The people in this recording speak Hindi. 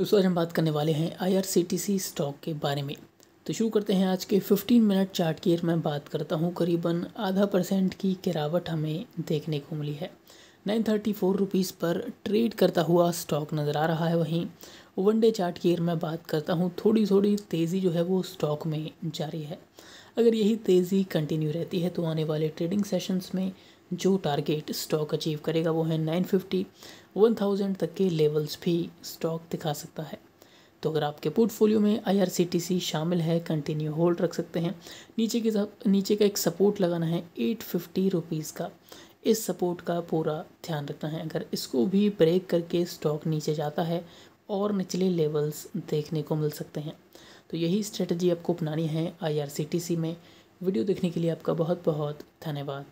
दोस्तों आज हम बात करने वाले हैं आई स्टॉक के बारे में तो शुरू करते हैं आज के 15 मिनट चार्ट की मैं बात करता हूँ करीबन आधा परसेंट की गिरावट हमें देखने को मिली है नाइन थर्टी फोर रुपीज़ पर ट्रेड करता हुआ स्टॉक नज़र आ रहा है वहीं वन डे चार्ट की मैं बात करता हूँ थोड़ी थोड़ी तेज़ी जो है वो स्टॉक में जारी है अगर यही तेज़ी कंटिन्यू रहती है तो आने वाले ट्रेडिंग सेशंस में जो टारगेट स्टॉक अचीव करेगा वो है 950 1000 तक के लेवल्स भी स्टॉक दिखा सकता है तो अगर आपके पोर्टफोलियो में आई शामिल है कंटिन्यू होल्ड रख सकते हैं नीचे के नीचे का एक सपोर्ट लगाना है एट फिफ्टी रुपीज़ का इस सपोर्ट का पूरा ध्यान रखना है अगर इसको भी ब्रेक करके स्टॉक नीचे जाता है और निचले लेवल्स देखने को मिल सकते हैं तो यही स्ट्रेटजी आपको अपनानी है आई में वीडियो देखने के लिए आपका बहुत बहुत धन्यवाद